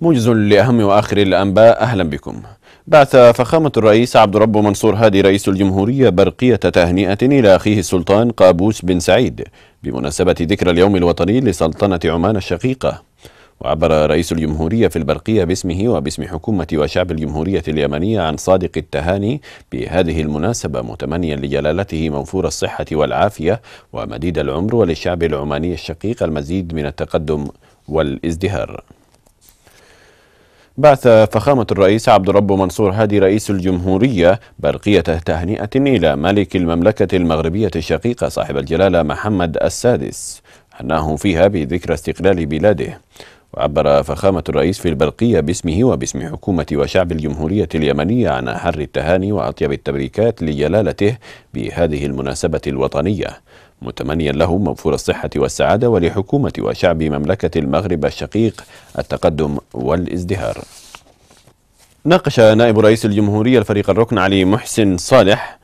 موجز لأهم وآخر الأنباء أهلا بكم بعث فخامة الرئيس عبد رب منصور هادي رئيس الجمهورية برقية تهنئة إلى أخيه السلطان قابوس بن سعيد بمناسبة ذكرى اليوم الوطني لسلطنة عمان الشقيقة وعبر رئيس الجمهورية في البرقية باسمه وباسم حكومة وشعب الجمهورية اليمنية عن صادق التهاني بهذه المناسبة متمنيا لجلالته منفور الصحة والعافية ومديد العمر وللشعب العماني الشقيق المزيد من التقدم والازدهار بعث فخامة الرئيس عبد الرب منصور هادي رئيس الجمهورية برقية تهنئة إلى ملك المملكة المغربية الشقيقة صاحب الجلالة محمد السادس هناه فيها بذكرى استقلال بلاده وعبر فخامة الرئيس في البرقية باسمه وباسم حكومة وشعب الجمهورية اليمنية عن أحر التهاني وأطيب التبريكات لجلالته بهذه المناسبة الوطنية متمنيا له موفور الصحة والسعادة ولحكومة وشعب مملكة المغرب الشقيق التقدم والازدهار ناقش نائب رئيس الجمهورية الفريق الركن علي محسن صالح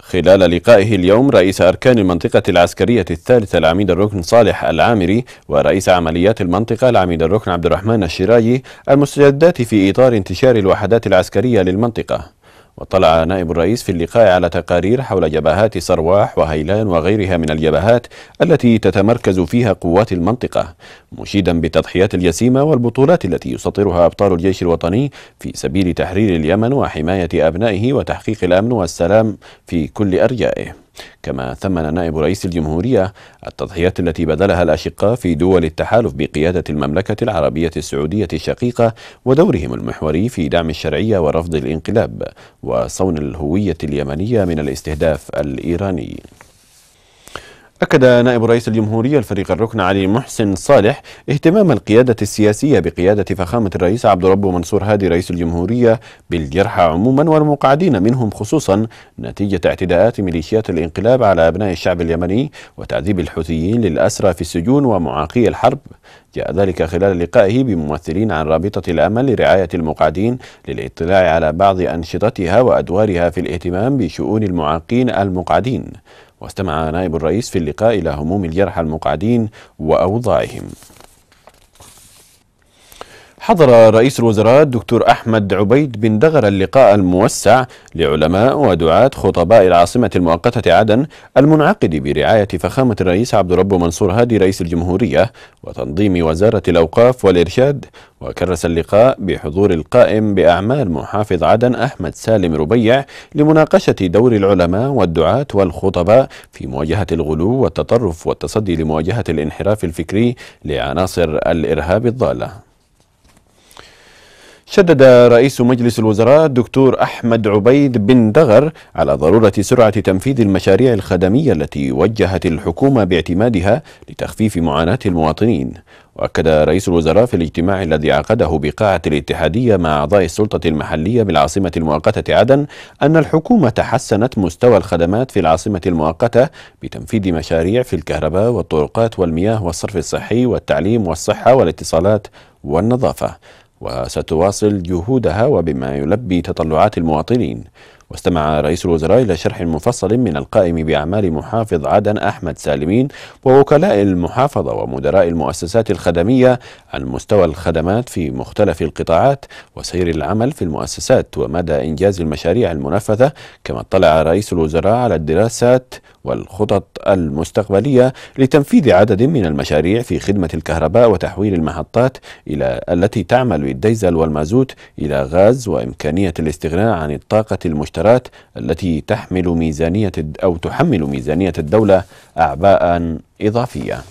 خلال لقائه اليوم رئيس أركان المنطقة العسكرية الثالثة العميد الركن صالح العامري ورئيس عمليات المنطقة العميد الركن عبد الرحمن الشراي المستجدات في إطار انتشار الوحدات العسكرية للمنطقة وطلع نائب الرئيس في اللقاء على تقارير حول جبهات سرواح وهيلان وغيرها من الجبهات التي تتمركز فيها قوات المنطقة مشيدا بتضحيات الجسيمة والبطولات التي يسطرها أبطال الجيش الوطني في سبيل تحرير اليمن وحماية أبنائه وتحقيق الأمن والسلام في كل أرجائه كما ثمن نائب رئيس الجمهورية التضحيات التي بذلها الأشقاء في دول التحالف بقيادة المملكة العربية السعودية الشقيقة ودورهم المحوري في دعم الشرعية ورفض الانقلاب وصون الهوية اليمنية من الاستهداف الإيراني أكد نائب رئيس الجمهورية الفريق الركن علي محسن صالح اهتمام القيادة السياسية بقيادة فخامة الرئيس عبد ربه منصور هادي رئيس الجمهورية بالجرحى عموما والمقعدين منهم خصوصا نتيجة اعتداءات ميليشيات الانقلاب على أبناء الشعب اليمني وتعذيب الحوثيين للأسرى في السجون ومعاقي الحرب جاء ذلك خلال لقائه بممثلين عن رابطة الأمل لرعاية المقعدين للاطلاع على بعض أنشطتها وأدوارها في الاهتمام بشؤون المعاقين المقعدين واستمع نائب الرئيس في اللقاء إلى هموم الجرحى المقعدين وأوضاعهم حضر رئيس الوزراء الدكتور أحمد عبيد بن دغر اللقاء الموسع لعلماء ودعاة خطباء العاصمة المؤقتة عدن المنعقد برعاية فخامة الرئيس عبد الرب منصور هادي رئيس الجمهورية وتنظيم وزارة الأوقاف والإرشاد وكرس اللقاء بحضور القائم بأعمال محافظ عدن أحمد سالم ربيع لمناقشة دور العلماء والدعاة والخطباء في مواجهة الغلو والتطرف والتصدي لمواجهة الانحراف الفكري لعناصر الإرهاب الضالة شدد رئيس مجلس الوزراء الدكتور أحمد عبيد بن دغر على ضرورة سرعة تنفيذ المشاريع الخدمية التي وجهت الحكومة باعتمادها لتخفيف معاناة المواطنين وأكد رئيس الوزراء في الاجتماع الذي عقده بقاعة الاتحادية مع أعضاء السلطة المحلية بالعاصمة المؤقتة عدن أن الحكومة تحسنت مستوى الخدمات في العاصمة المؤقتة بتنفيذ مشاريع في الكهرباء والطرقات والمياه والصرف الصحي والتعليم والصحة والاتصالات والنظافة وستواصل جهودها وبما يلبي تطلعات المواطنين واستمع رئيس الوزراء إلى شرح مفصل من القائم بأعمال محافظ عدن أحمد سالمين ووكلاء المحافظة ومدراء المؤسسات الخدمية عن مستوى الخدمات في مختلف القطاعات وسير العمل في المؤسسات ومدى إنجاز المشاريع المنفذة كما اطلع رئيس الوزراء على الدراسات والخطط المستقبلية لتنفيذ عدد من المشاريع في خدمة الكهرباء وتحويل المحطات إلى التي تعمل بالديزل والمازوت إلى غاز وإمكانية الاستغناء عن الطاقة المشترات التي تحمل ميزانية أو تحمل ميزانية الدولة أعباء إضافية.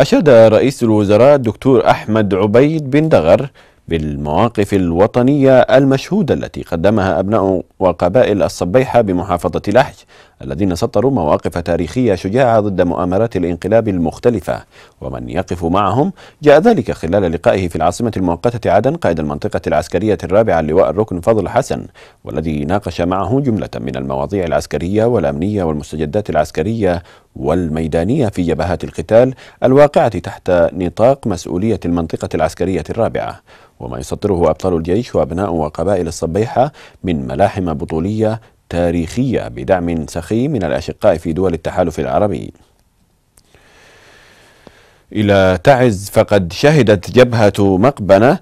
أشاد رئيس الوزراء الدكتور أحمد عبيد بن دغر بالمواقف الوطنية المشهودة التي قدمها أبناء وقبائل الصبيحة بمحافظة لحج الذين سطروا مواقف تاريخية شجاعة ضد مؤامرات الانقلاب المختلفة ومن يقف معهم جاء ذلك خلال لقائه في العاصمة المؤقتة عدن قائد المنطقة العسكرية الرابعة اللواء الركن فضل حسن والذي ناقش معه جملة من المواضيع العسكرية والأمنية والمستجدات العسكرية والميدانية في جبهات القتال الواقعة تحت نطاق مسؤولية المنطقة العسكرية الرابعة وما يسطره أبطال الجيش وأبناء وقبائل الصبيحة من ملاحم بطولية تاريخية بدعم سخي من الأشقاء في دول التحالف العربي إلى تعز فقد شهدت جبهة مقبنة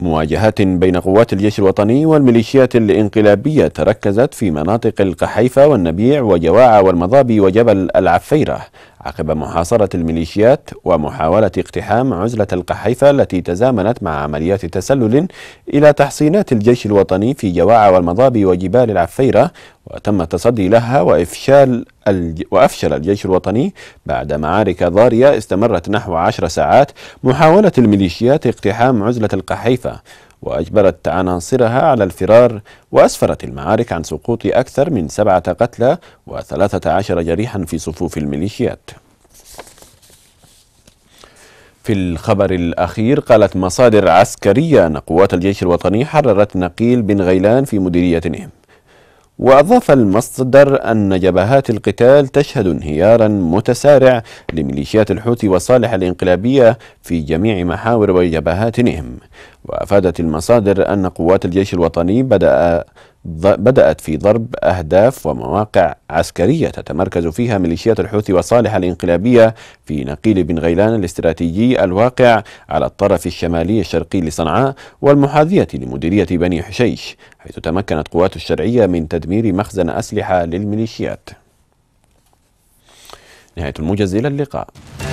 مواجهات بين قوات الجيش الوطني والميليشيات الانقلابية تركزت في مناطق القحيفة والنبيع وجواعة والمضابي وجبل العفيرة عقب محاصرة الميليشيات ومحاولة اقتحام عزلة القحيفة التي تزامنت مع عمليات تسلل إلى تحصينات الجيش الوطني في جواعة والمضاب وجبال العفيرة وتم التصدي لها وإفشال الج... وأفشل الجيش الوطني بعد معارك ضارية استمرت نحو عشر ساعات محاولة الميليشيات اقتحام عزلة القحيفة وأجبرت عناصرها على الفرار وأسفرت المعارك عن سقوط أكثر من سبعة قتلى وثلاثة عشر جريحا في صفوف الميليشيات في الخبر الأخير قالت مصادر عسكرية أن قوات الجيش الوطني حررت نقيل بن غيلان في مديرية نهم وأضاف المصدر أن جبهات القتال تشهد انهيارا متسارع لميليشيات الحوثي وصالح الإنقلابية في جميع محاور وجبهاتهم وأفادت المصادر أن قوات الجيش الوطني بدأ بدأت في ضرب أهداف ومواقع عسكرية تتمركز فيها ميليشيات الحوثي وصالح الإنقلابية في نقيل بن غيلان الاستراتيجي الواقع على الطرف الشمالي الشرقي لصنعاء والمحاذية لمديرية بني حشيش حيث تمكنت قوات الشرعية من تدمير مخزن أسلحة للميليشيات نهاية الموجز إلى اللقاء